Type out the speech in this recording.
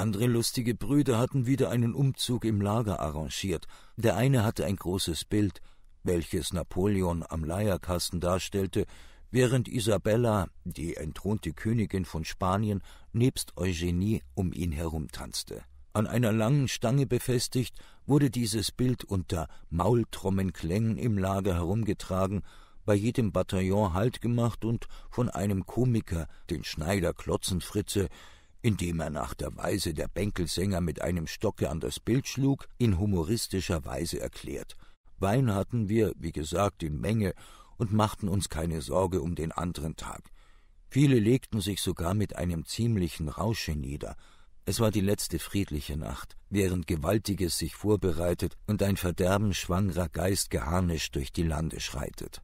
Andere lustige Brüder hatten wieder einen Umzug im Lager arrangiert. Der eine hatte ein großes Bild, welches Napoleon am Leierkasten darstellte, während Isabella, die entthronte Königin von Spanien, nebst Eugenie um ihn herumtanzte. An einer langen Stange befestigt wurde dieses Bild unter Maultrommenklängen im Lager herumgetragen, bei jedem Bataillon Halt gemacht und von einem Komiker, den Schneider Klotzenfritze, indem er nach der Weise der Bänkelsänger mit einem Stocke an das Bild schlug, in humoristischer Weise erklärt. Wein hatten wir, wie gesagt, in Menge und machten uns keine Sorge um den anderen Tag. Viele legten sich sogar mit einem ziemlichen Rausche nieder. Es war die letzte friedliche Nacht, während Gewaltiges sich vorbereitet und ein verderbenschwangrer Geist geharnischt durch die Lande schreitet.